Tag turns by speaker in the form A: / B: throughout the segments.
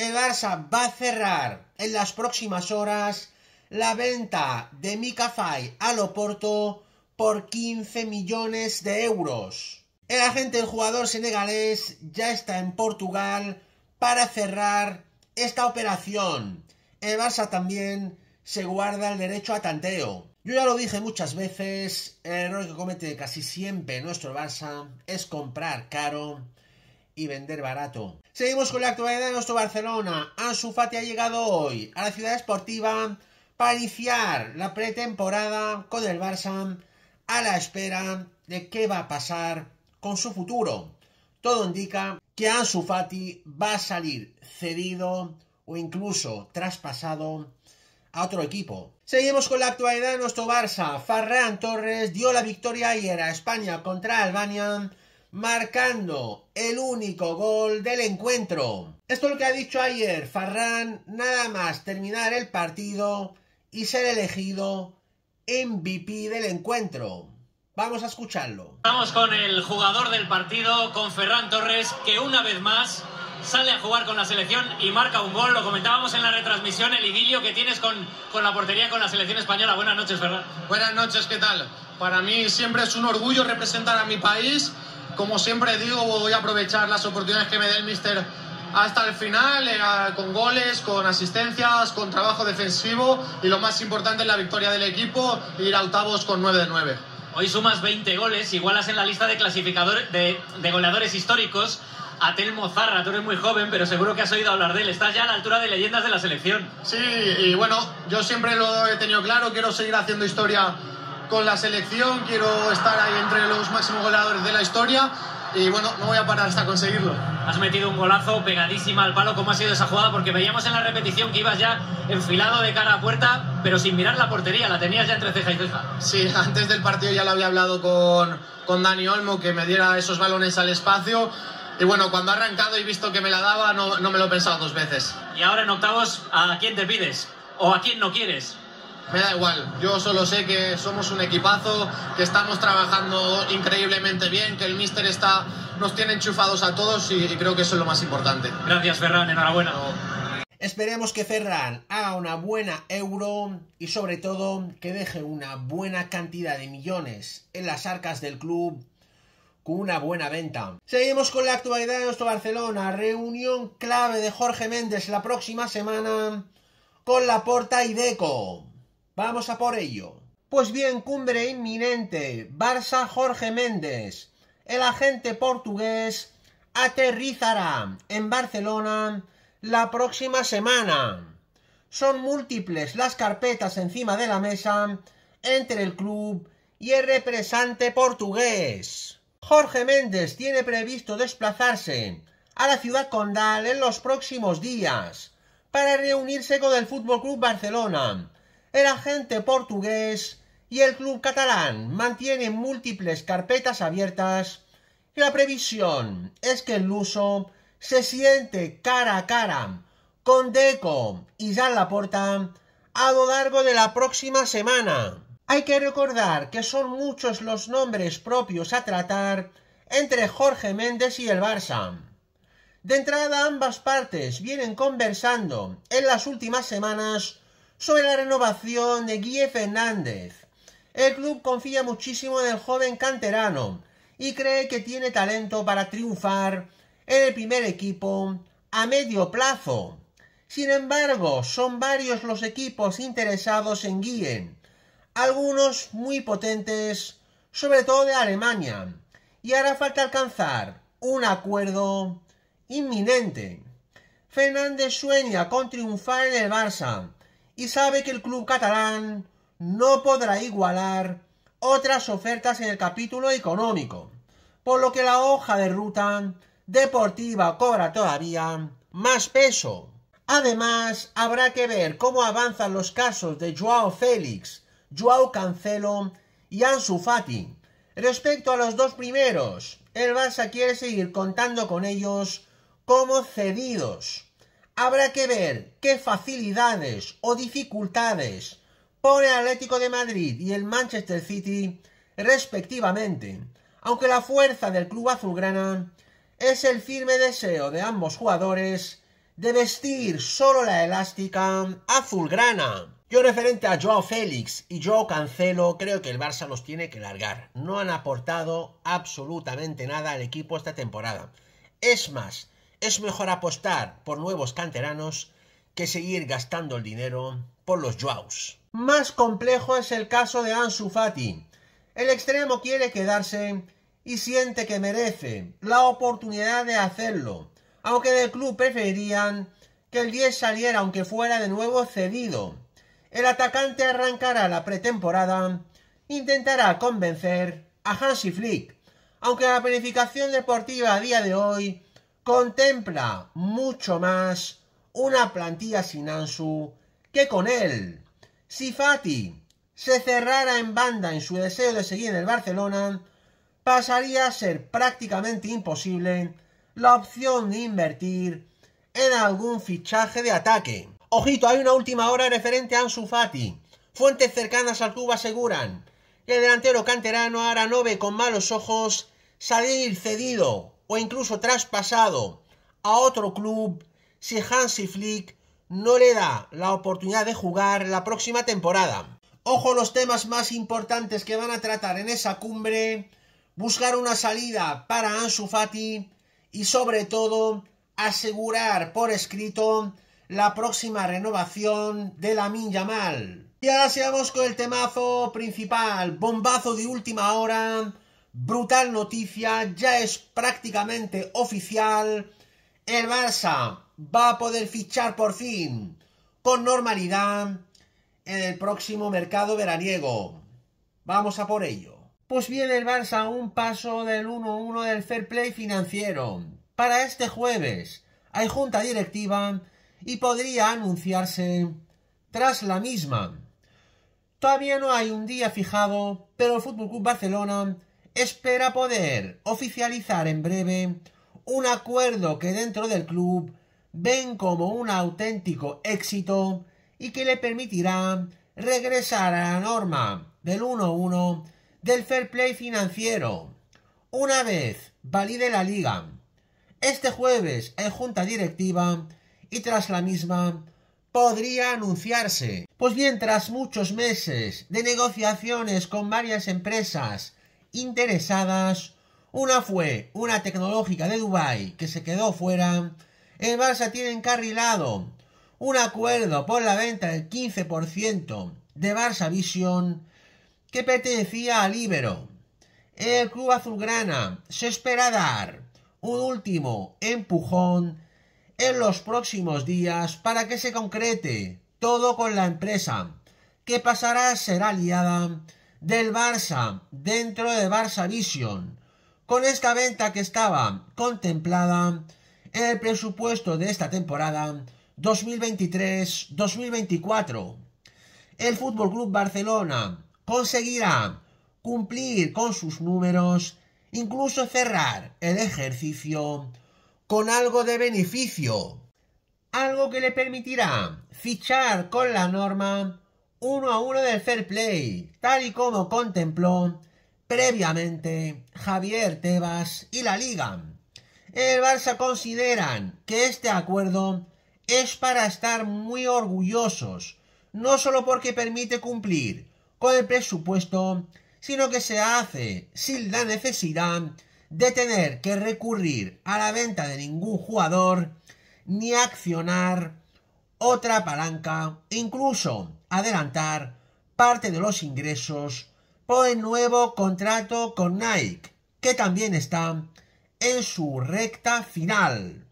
A: el Barça va a cerrar en las próximas horas la venta de Mika a al Oporto por 15 millones de euros. El agente del jugador senegalés ya está en Portugal para cerrar esta operación. El Barça también se guarda el derecho a tanteo. Yo ya lo dije muchas veces, el error que comete casi siempre nuestro Barça es comprar caro y vender barato. Seguimos con la actualidad de nuestro Barcelona. Ansu Fati ha llegado hoy a la ciudad esportiva para iniciar la pretemporada con el Barça a la espera de qué va a pasar con su futuro. Todo indica que Ansu Fati va a salir cedido o incluso traspasado a otro equipo. Seguimos con la actualidad de nuestro Barça. ...Farrán Torres dio la victoria ayer a España contra Albania marcando el único gol del encuentro. Esto es lo que ha dicho ayer Farran, nada más terminar el partido y ser elegido MVP del encuentro. Vamos a escucharlo.
B: Vamos con el jugador del partido, con Ferran Torres, que una vez más sale a jugar con la selección y marca un gol. Lo comentábamos en la retransmisión, el idilio que tienes con, con la portería, con la selección española. Buenas noches, Ferran. Buenas noches, ¿qué tal? Para mí siempre es un orgullo representar a mi país como siempre digo, voy a aprovechar las oportunidades que me dé el mister hasta el final, eh, con goles, con asistencias, con trabajo defensivo y lo más importante es la victoria del equipo, ir a octavos con 9 de 9. Hoy sumas 20 goles, igualas en la lista de clasificadores de, de goleadores históricos a Telmo Zarra. Tú eres muy joven, pero seguro que has oído hablar de él. Estás ya a la altura de leyendas de la selección. Sí, y bueno, yo siempre lo he tenido claro, quiero seguir haciendo historia con la selección, quiero estar ahí entre los máximos goleadores de la historia y bueno, no voy a parar hasta conseguirlo. Has metido un golazo pegadísimo al palo, ¿cómo ha sido esa jugada? Porque veíamos en la repetición que ibas ya enfilado de cara a puerta, pero sin mirar la portería, la tenías ya entre ceja y ceja. Sí, antes del partido ya lo había hablado con, con Dani Olmo, que me diera esos balones al espacio. Y bueno, cuando ha arrancado y visto que me la daba, no, no me lo he pensado dos veces. Y ahora en octavos, ¿a quién te pides? ¿O a quién no quieres? me da igual. Yo solo sé que somos un equipazo, que estamos trabajando increíblemente bien, que el míster está, nos tiene enchufados a todos y, creo que eso es lo más importante. Gracias, Ferran. Enhorabuena. Esperemos que Ferran haga una
A: buena euro y sobre todo que deje una buena cantidad de millones en las arcas del club con una buena venta. Seguimos con la actualidad de nuestro Barcelona. Reunión clave de Jorge Méndez la próxima semana con la Porta y Deco. Vamos a por ello. Pues bien, cumbre inminente. Barça Jorge Méndez. El agente portugués aterrizará en Barcelona la próxima semana. Son múltiples las carpetas encima de la mesa entre el club y el representante portugués. Jorge Méndez tiene previsto desplazarse a la ciudad condal en los próximos días para reunirse con el Fútbol Club Barcelona el agente portugués y el club catalán mantienen múltiples carpetas abiertas la previsión es que el luso se siente cara a cara con Deco y la Laporta a lo largo de la próxima semana. Hay que recordar que son muchos los nombres propios a tratar entre Jorge Méndez y el Barça. De entrada ambas partes vienen conversando en las últimas semanas sobre la renovación de Guille Fernández. El club confía muchísimo en el joven canterano y cree que tiene talento para triunfar en el primer equipo a medio plazo. Sin embargo, son varios los equipos interesados en Guille, algunos muy potentes, sobre todo de Alemania, y hará falta alcanzar un acuerdo inminente. Fernández sueña con triunfar en el Barça y sabe que el club catalán no podrá igualar otras ofertas en el capítulo económico, por lo que la hoja de ruta deportiva cobra todavía más peso. Además, habrá que ver cómo avanzan los casos de Joao Félix, Joao Cancelo y Ansu Fati. Respecto a los dos primeros, el Barça quiere seguir contando con ellos como cedidos habrá que ver qué facilidades o dificultades pone el Atlético de Madrid y el Manchester City respectivamente, aunque la fuerza del club azulgrana es el firme deseo de ambos jugadores de vestir solo la elástica azulgrana. Yo referente a Joao Félix y Joao Cancelo, creo que el Barça los tiene que largar. No han aportado absolutamente nada al equipo esta temporada. Es más, es mejor apostar por nuevos canteranos que seguir gastando el dinero por los Joaos. Más complejo es el caso de Ansu Fati. El extremo quiere quedarse y siente que merece la oportunidad de hacerlo, aunque del club preferirían que el 10 saliera aunque fuera de nuevo cedido. El atacante arrancará la pretemporada, intentará convencer a Hansi Flick, aunque la planificación deportiva a día de hoy contempla mucho más una plantilla sin Ansu que con él. Si Fati se cerrara en banda en su deseo de seguir en el Barcelona, pasaría a ser prácticamente imposible la opción de invertir en algún fichaje de ataque. Ojito, hay una última hora referente a Ansu Fati. Fuentes cercanas al club aseguran que el delantero canterano hará ve con malos ojos salir cedido o incluso traspasado a otro club si Hansi Flick no le da la oportunidad de jugar la próxima temporada. Ojo los temas más importantes que van a tratar en esa cumbre, buscar una salida para Ansu Fati y sobre todo asegurar por escrito la próxima renovación de la Minyamal. Y ahora sigamos con el temazo principal, bombazo de última hora Brutal noticia, ya es prácticamente oficial. El Barça va a poder fichar por fin con normalidad en el próximo mercado veraniego. Vamos a por ello. Pues viene el Barça un paso del 1-1 del fair play financiero. Para este jueves hay junta directiva y podría anunciarse tras la misma. Todavía no hay un día fijado, pero el FC Barcelona espera poder oficializar en breve un acuerdo que dentro del club ven como un auténtico éxito y que le permitirá regresar a la norma del 1-1 del fair play financiero. Una vez valide la liga, este jueves en junta directiva y tras la misma podría anunciarse. Pues bien, tras muchos meses de negociaciones con varias empresas interesadas. Una fue una tecnológica de Dubái que se quedó fuera. El Barça tiene encarrilado un acuerdo por la venta del 15% de Barça Vision que pertenecía al Ibero. El club azulgrana se espera dar un último empujón en los próximos días para que se concrete todo con la empresa que pasará a ser aliada del Barça dentro de Barça Vision. Con esta venta que estaba contemplada en el presupuesto de esta temporada 2023-2024, el Fútbol Club Barcelona conseguirá cumplir con sus números, incluso cerrar el ejercicio con algo de beneficio, algo que le permitirá fichar con la norma uno a uno del fair play, tal y como contempló previamente Javier Tebas y la liga. El Barça consideran que este acuerdo es para estar muy orgullosos, no solo porque permite cumplir con el presupuesto, sino que se hace sin la necesidad de tener que recurrir a la venta de ningún jugador ni accionar otra palanca, incluso adelantar parte de los ingresos por el nuevo contrato con Nike, que también está en su recta final.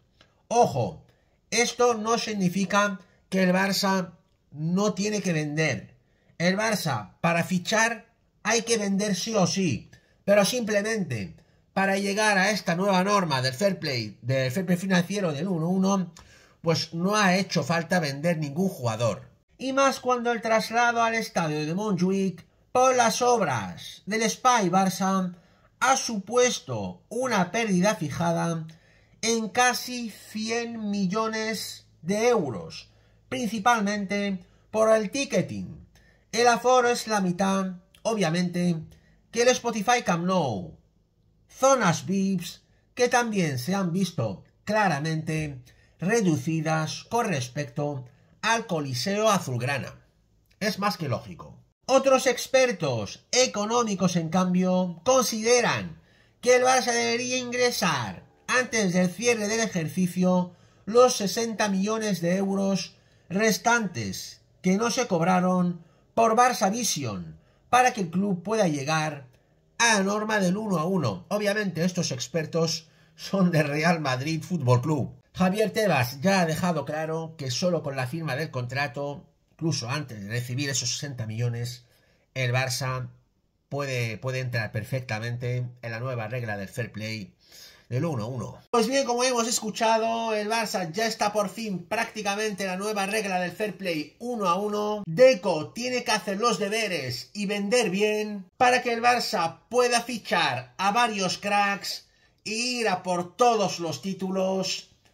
A: Ojo, esto no significa que el Barça no tiene que vender. El Barça, para fichar, hay que vender sí o sí. Pero simplemente, para llegar a esta nueva norma del fair play, del fair play financiero del 1-1, pues no ha hecho falta vender ningún jugador y más cuando el traslado al estadio de Montjuic por las obras del Spy Barça ha supuesto una pérdida fijada en casi 100 millones de euros, principalmente por el ticketing. El aforo es la mitad, obviamente, que el Spotify Camp Nou. Zonas VIPs que también se han visto claramente reducidas con respecto al Coliseo Azulgrana. Es más que lógico. Otros expertos económicos, en cambio, consideran que el Barça debería ingresar antes del cierre del ejercicio los 60 millones de euros restantes que no se cobraron por Barça Vision para que el club pueda llegar a la norma del 1 a 1. Obviamente estos expertos son del Real Madrid Fútbol Club. Javier Tebas ya ha dejado claro que solo con la firma del contrato, incluso antes de recibir esos 60 millones, el Barça puede, puede entrar perfectamente en la nueva regla del fair play del 1-1. Pues bien, como hemos escuchado, el Barça ya está por fin prácticamente en la nueva regla del fair play 1-1. Deco tiene que hacer los deberes y vender bien para que el Barça pueda fichar a varios cracks e ir a por todos los títulos